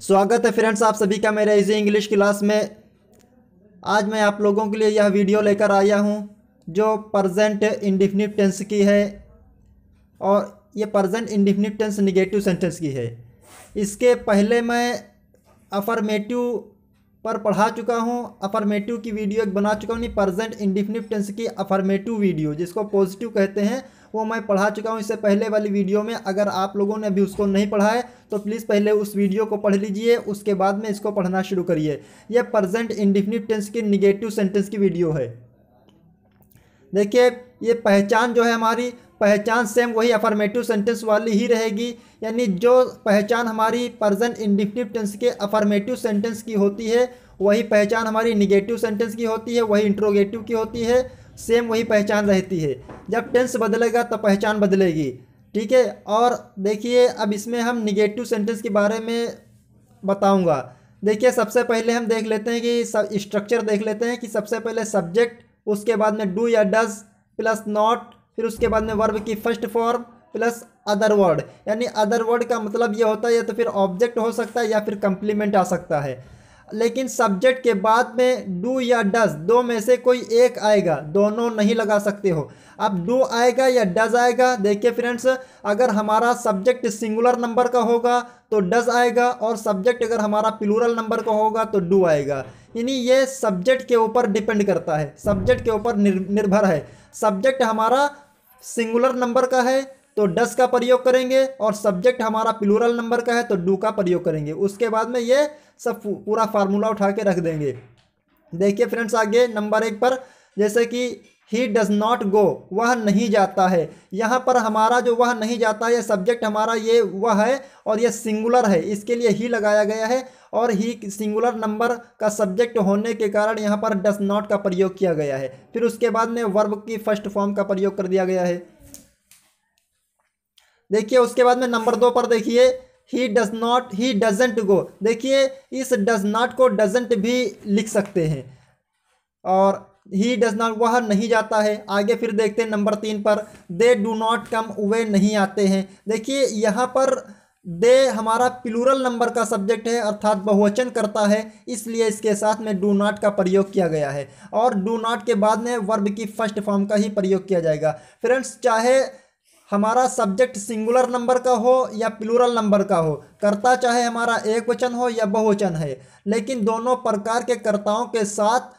स्वागत है फ्रेंड्स आप सभी का मेरे इजी इंग्लिश क्लास में आज मैं आप लोगों के लिए यह वीडियो लेकर आया हूँ जो प्रजेंट इंडिफिनिट टेंस की है और ये present indefinite tense negative sentence की है इसके पहले मैं अफर्मेटिव पर पढ़ा चुका हूँ अफर्मेटिव की वीडियो एक बना चुका हूँ नहीं प्रजेंट इंडिफिनिट टेंस की अफर्मेटिव वीडियो जिसको पॉजिटिव कहते हैं वो मैं पढ़ा चुका हूँ इससे पहले वाली वीडियो में अगर आप लोगों ने अभी उसको नहीं पढ़ा है तो प्लीज़ पहले उस वीडियो को पढ़ लीजिए उसके बाद में इसको पढ़ना शुरू करिए यह प्रजेंट इंडिफिनिट टेंस की निगेटिव सेंटेंस की वीडियो है देखिए ये पहचान जो है हमारी पहचान सेम वही अफर्मेटिव सेंटेंस वाली ही रहेगी यानी जो पहचान हमारी प्रजेंट इंडिफिनिट टेंस के अफर्मेटिव सेंटेंस की होती है वही पहचान हमारी निगेटिव सेंटेंस की होती है वही इंट्रोगेटिव की होती है सेम वही पहचान रहती है जब टेंस बदलेगा तब पहचान बदलेगी ठीक है और देखिए अब इसमें हम निगेटिव सेंटेंस के बारे में बताऊंगा देखिए सबसे पहले हम देख लेते हैं कि स्ट्रक्चर देख लेते हैं कि सबसे पहले सब्जेक्ट उसके बाद में डू या डज प्लस नॉट फिर उसके बाद में वर्ब की first form plus other word यानी अदर वर्ड का मतलब ये होता है या तो फिर ऑब्जेक्ट हो सकता है या फिर कंप्लीमेंट आ सकता है लेकिन सब्जेक्ट के बाद में डू या डज दो में से कोई एक आएगा दोनों नहीं लगा सकते हो अब डू आएगा या डज आएगा देखिए फ्रेंड्स अगर हमारा सब्जेक्ट सिंगुलर नंबर का होगा तो डज आएगा और सब्जेक्ट अगर हमारा प्लूरल नंबर का होगा तो डू आएगा यानी ये सब्जेक्ट के ऊपर डिपेंड करता है सब्जेक्ट के ऊपर निर्भर है सब्जेक्ट हमारा सिंगुलर नंबर का है तो डस का प्रयोग करेंगे और सब्जेक्ट हमारा प्लूरल नंबर का है तो डू का प्रयोग करेंगे उसके बाद में ये सब पूरा फार्मूला उठा के रख देंगे देखिए फ्रेंड्स आगे नंबर एक पर जैसे कि ही डज नॉट गो वह नहीं जाता है यहाँ पर हमारा जो वह नहीं जाता है सब्जेक्ट हमारा ये वह है और ये सिंगुलर है इसके लिए ही लगाया गया है और ही सिंगुलर नंबर का सब्जेक्ट होने के कारण यहाँ पर डज नॉट का प्रयोग किया गया है फिर उसके बाद में वर्ब की फर्स्ट फॉर्म का प्रयोग कर दिया गया है देखिए उसके बाद में नंबर दो पर देखिए he does not he doesn't go देखिए इस डज नॉट को डजेंट भी लिख सकते हैं और ही डज नॉट वह नहीं जाता है आगे फिर देखते हैं नंबर तीन पर दे डू नॉट कम वे नहीं आते हैं देखिए यहाँ पर दे हमारा प्लूरल नंबर का सब्जेक्ट है अर्थात बहुवचन करता है इसलिए इसके साथ में डू नॉट का प्रयोग किया गया है और डू नॉट के बाद में वर्ब की फर्स्ट फॉर्म का ही प्रयोग किया जाएगा फ्रेंड्स चाहे हमारा सब्जेक्ट सिंगुलर नंबर का हो या प्लूरल नंबर का हो कर्ता चाहे हमारा एक वचन हो या बहुवचन है लेकिन दोनों प्रकार के कर्ताओं के साथ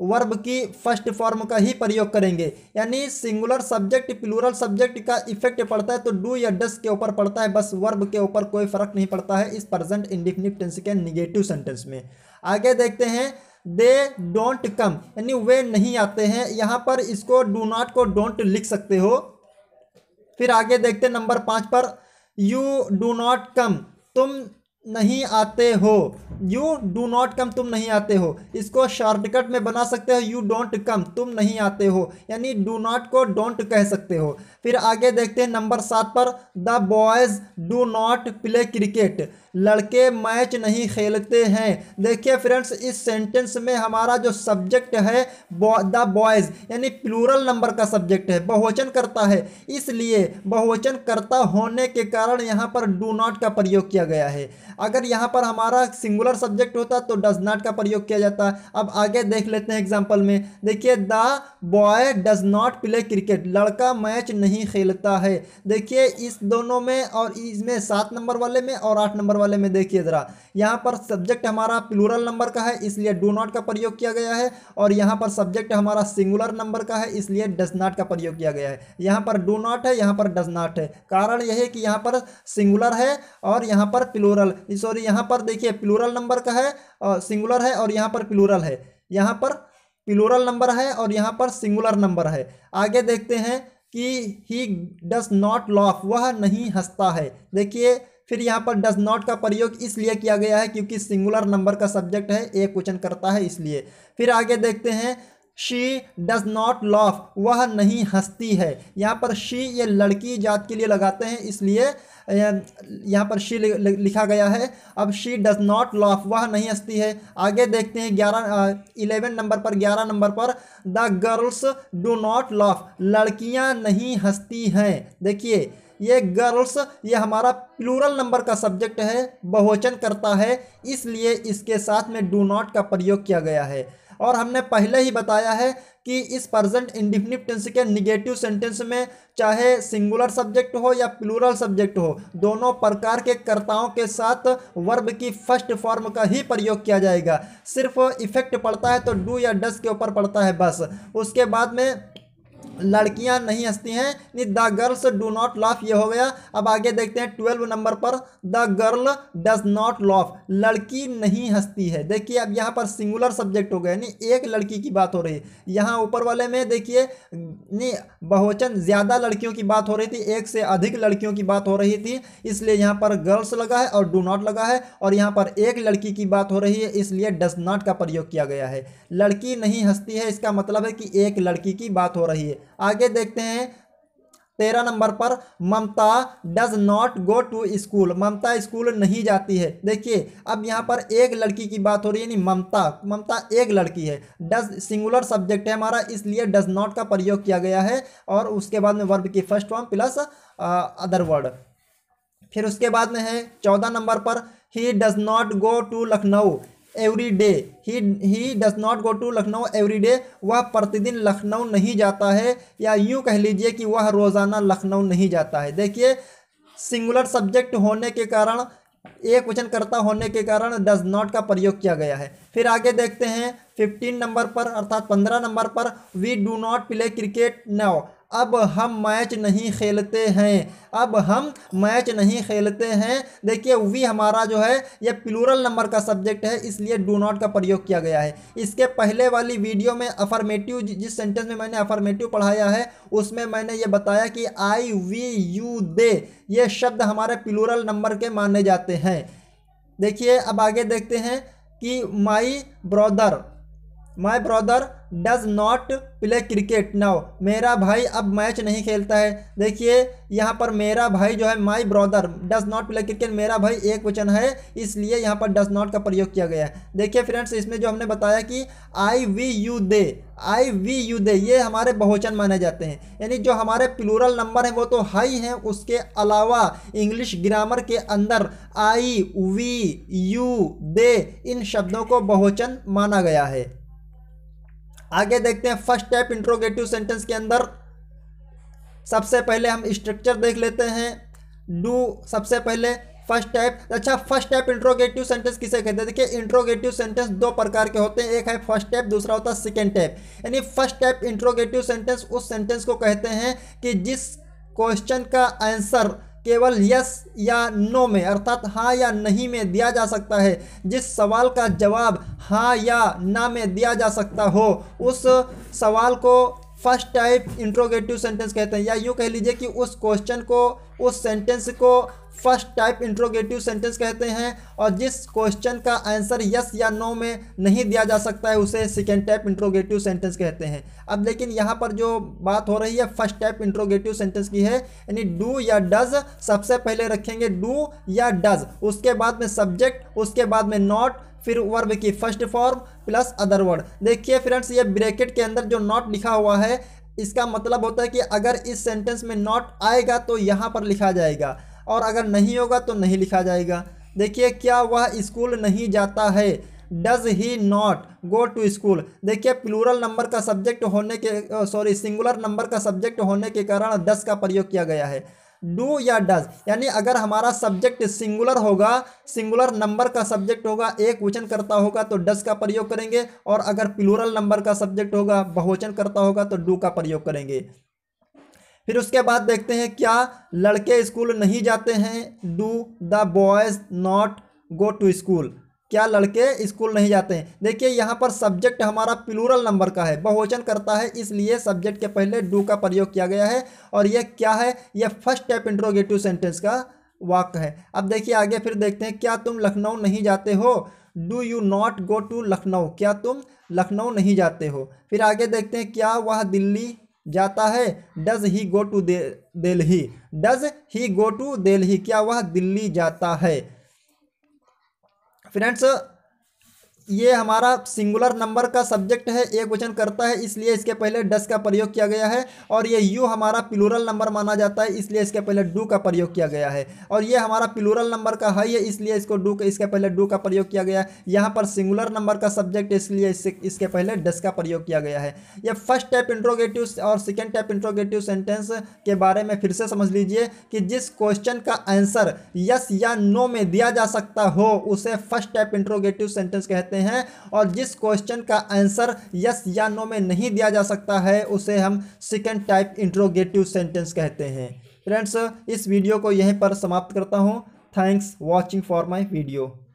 वर्ब की फर्स्ट फॉर्म का ही प्रयोग करेंगे यानी सिंगुलर सब्जेक्ट प्लूरल सब्जेक्ट का इफेक्ट पड़ता है तो डू या डस के ऊपर पड़ता है बस वर्ब के ऊपर कोई फर्क नहीं पड़ता है इस प्रजेंट इंडिफिनिट टेंस के निगेटिव सेंटेंस में आगे देखते हैं दे डोंट कम यानी वे नहीं आते हैं यहाँ पर इसको डू नॉट को डोंट लिख सकते हो फिर आगे देखते नंबर पाँच पर यू डू नॉट कम तुम नहीं आते हो यू डू नॉट कम तुम नहीं आते हो इसको शॉर्टकट में बना सकते हो यू डोंट कम तुम नहीं आते हो यानी डू नॉट को डोंट कह सकते हो फिर आगे देखते हैं नंबर सात पर the boys do not play cricket लड़के मैच नहीं खेलते हैं देखिए फ्रेंड्स इस सेंटेंस में हमारा जो सब्जेक्ट है द बॉयज़ यानी प्लूरल नंबर का सब्जेक्ट है बहुवचन करता है इसलिए बहुवचन करता होने के कारण यहाँ पर डू नॉट का प्रयोग किया गया है अगर यहाँ पर हमारा सिंगुलर सब्जेक्ट होता तो डज नॉट का प्रयोग किया जाता अब आगे देख लेते हैं एग्जाम्पल में देखिए the boy does not play cricket लड़का मैच नहीं खेलता है देखिए इस दोनों में और इसमें सात नंबर वाले में और आठ नंबर वाले वाले में देखिए ज़रा यहाँ पर सब्जेक्ट हमारा प्लूरल नंबर का है इसलिए डू नॉट का प्रयोग किया गया है और यहाँ पर सब्जेक्ट हमारा सिंगुलर नंबर का है इसलिए डज नॉट का प्रयोग किया गया है यहाँ पर डू नॉट है यहाँ पर डज नॉट है कारण यह है कि यहाँ पर सिंगुलर है और यहाँ पर प्लूरल सॉरी यहाँ पर देखिए प्लूरल नंबर का है और सिंगुलर है और यहाँ पर प्लूरल है यहाँ पर प्लूरल नंबर है और यहाँ पर सिंगुलर नंबर है आगे देखते हैं कि ही डज नॉट लॉफ वह नहीं हंसता है देखिए फिर यहाँ पर डज नॉट का प्रयोग इसलिए किया गया है क्योंकि सिंगुलर नंबर का सब्जेक्ट है ए क्वेश्चन करता है इसलिए फिर आगे देखते हैं शी डज नॉट लॉफ वह नहीं हंसती है यहाँ पर शी ये लड़की जात के लिए लगाते हैं इसलिए यहाँ पर शी लिखा गया है अब शी डज नॉट लॉफ वह नहीं हंसती है आगे देखते हैं ग्यारह इलेवन नंबर पर ग्यारह नंबर पर the girls do not laugh लड़कियाँ नहीं हंसती हैं देखिए ये गर्ल्स ये हमारा प्लूरल नंबर का सब्जेक्ट है बहुवचन करता है इसलिए इसके साथ में डू नॉट का प्रयोग किया गया है और हमने पहले ही बताया है कि इस प्रजेंट इंडिफिनिट टेंस के निगेटिव सेंटेंस में चाहे सिंगुलर सब्जेक्ट हो या प्लूरल सब्जेक्ट हो दोनों प्रकार के कर्ताओं के साथ वर्ब की फर्स्ट फॉर्म का ही प्रयोग किया जाएगा सिर्फ इफेक्ट पड़ता है तो डू या डस के ऊपर पड़ता है बस उसके बाद में लड़कियां नहीं हंसती हैं यानी the girls do not laugh ये हो गया अब आगे देखते हैं ट्वेल्व नंबर पर the girl does not laugh लड़की नहीं हंसती है देखिए अब यहाँ पर सिंगुलर सब्जेक्ट हो गया यानी एक लड़की की बात हो रही है यहाँ ऊपर वाले में देखिए नहीं बहुवचन ज़्यादा लड़कियों की बात हो रही थी एक से अधिक लड़कियों की बात हो रही थी इसलिए यहाँ पर गर्ल्स लगा है और डू नॉट लगा है और यहाँ पर एक लड़की की बात हो रही है इसलिए डज नॉट का प्रयोग किया गया है लड़की नहीं हंसती है इसका मतलब है कि एक लड़की की बात हो रही है आगे देखते हैं तेरह नंबर पर Mamta does not go to school Mamta school नहीं जाती है देखिए अब यहाँ पर एक लड़की की बात हो रही है यानी ममता ममता एक लड़की है डज सिंगुलर सब्जेक्ट है हमारा इसलिए डज नॉट का प्रयोग किया गया है और उसके बाद में वर्ब की first form plus other word फिर उसके बाद में है चौदह नंबर पर he does not go to Lucknow every day he he does not go to Lucknow every day वह प्रतिदिन लखनऊ नहीं जाता है या यूँ कह लीजिए कि वह रोज़ाना लखनऊ नहीं जाता है देखिए सिंगुलर सब्जेक्ट होने के कारण एक वचन होने के कारण डज नॉट का प्रयोग किया गया है फिर आगे देखते हैं फिफ्टीन नंबर पर अर्थात पंद्रह नंबर पर we do not play cricket now अब हम मैच नहीं खेलते हैं अब हम मैच नहीं खेलते हैं देखिए वी हमारा जो है यह प्लूरल नंबर का सब्जेक्ट है इसलिए डू नॉट का प्रयोग किया गया है इसके पहले वाली वीडियो में अफर्मेटिव जिस सेंटेंस में मैंने अफर्मेटिव पढ़ाया है उसमें मैंने ये बताया कि आई वी यू दे ये शब्द हमारे प्लूरल नंबर के माने जाते हैं देखिए अब आगे देखते हैं कि my brother my brother does not play cricket now मेरा भाई अब मैच नहीं खेलता है देखिए यहाँ पर मेरा भाई जो है my brother does not play cricket मेरा भाई एक वचन है इसलिए यहाँ पर डज नॉट का प्रयोग किया गया है देखिए फ्रेंड्स इसमें जो हमने बताया कि I we you they I we you they ये हमारे बहुवचन माने जाते हैं यानी जो हमारे प्लूरल नंबर हैं वो तो हाई हैं उसके अलावा इंग्लिश ग्रामर के अंदर आई वी यू दे इन शब्दों को बहुवचन माना गया है आगे देखते हैं फर्स्ट टाइप इंट्रोगेटिव सेंटेंस के अंदर सबसे पहले हम स्ट्रक्चर देख लेते हैं डू सबसे पहले फर्स्ट टाइप अच्छा फर्स्ट टाइप इंट्रोगेटिव सेंटेंस किसे कहते हैं देखिए इंट्रोगेटिव सेंटेंस दो प्रकार के होते हैं एक है फर्स्ट टाइप दूसरा होता है सेकेंड टाइप यानी फर्स्ट टाइप इंट्रोगेटिव सेंटेंस उस सेंटेंस को कहते हैं कि जिस क्वेश्चन का आंसर केवल यस या नो में अर्थात हाँ या नहीं में दिया जा सकता है जिस सवाल का जवाब हाँ या ना में दिया जा सकता हो उस सवाल को फर्स्ट टाइप इंट्रोगेटिव सेंटेंस कहते हैं या यूँ कह लीजिए कि उस क्वेश्चन को उस सेंटेंस को फर्स्ट टाइप इंट्रोगेटिव सेंटेंस कहते हैं और जिस क्वेश्चन का आंसर यस या नो में नहीं दिया जा सकता है उसे सेकेंड टाइप इंट्रोगेटिव सेंटेंस कहते हैं अब लेकिन यहाँ पर जो बात हो रही है फर्स्ट टाइप इंट्रोगेटिव सेंटेंस की है यानी डू या डज सबसे पहले रखेंगे डू या डज उसके बाद में सब्जेक्ट उसके बाद में नॉट फिर वर्ब की first form plus other word देखिए फ्रेंड्स ये ब्रैकेट के अंदर जो नॉट लिखा हुआ है इसका मतलब होता है कि अगर इस सेंटेंस में नॉट आएगा तो यहाँ पर लिखा जाएगा और अगर नहीं होगा तो नहीं लिखा जाएगा देखिए क्या वह स्कूल नहीं जाता है does he not go to school देखिए प्लूरल नंबर का सब्जेक्ट होने के सॉरी सिंगुलर नंबर का सब्जेक्ट होने के कारण दस का प्रयोग किया गया है डू या डज यानी अगर हमारा सब्जेक्ट सिंगुलर होगा सिंगुलर नंबर का सब्जेक्ट होगा एक वचन करता होगा तो डज का प्रयोग करेंगे और अगर प्लूरल नंबर का सब्जेक्ट होगा बहुवचन करता होगा तो डू का प्रयोग करेंगे फिर उसके बाद देखते हैं क्या लड़के स्कूल नहीं जाते हैं do the boys not go to school क्या लड़के स्कूल नहीं जाते हैं देखिए यहाँ पर सब्जेक्ट हमारा प्लूरल नंबर का है बहुवचन करता है इसलिए सब्जेक्ट के पहले डू का प्रयोग किया गया है और यह क्या है यह फर्स्ट टाइप इंट्रोगेटिव सेंटेंस का वाक है अब देखिए आगे फिर देखते हैं क्या तुम लखनऊ नहीं जाते हो do you not go to Lucknow क्या तुम लखनऊ नहीं जाते हो फिर आगे देखते हैं क्या वह दिल्ली जाता है does he go to Delhi does he go to Delhi क्या वह दिल्ली जाता है finance ये हमारा सिंगुलर नंबर का सब्जेक्ट है एक वचन करता है इसलिए इसके पहले डस का प्रयोग किया गया है और ये यू हमारा प्लूरल नंबर माना जाता है इसलिए इसके पहले डू का प्रयोग किया गया है और ये हमारा प्लूरल नंबर का हाई है इसलिए इसको डू इसके पहले डू का प्रयोग किया गया है यहाँ पर सिंगुलर नंबर का सब्जेक्ट इसलिए इसके पहले डस का प्रयोग किया गया है यह फर्स्ट टाइप इंट्रोगेटिव और सेकेंड टाइप इंट्रोगेटिव सेंटेंस के बारे में फिर से समझ लीजिए कि जिस क्वेश्चन का आंसर यस या नो में दिया जा सकता हो उसे फर्स्ट टाइप इंट्रोगेटिव सेंटेंस कहते हैं सकते हैं और जिस क्वेश्चन का आंसर यस या नो में नहीं दिया जा सकता है उसे हम सेकेंड टाइप इंट्रोगेटिव सेंटेंस कहते हैं फ्रेंड्स इस वीडियो को यहीं पर समाप्त करता हूँ thanks watching for my video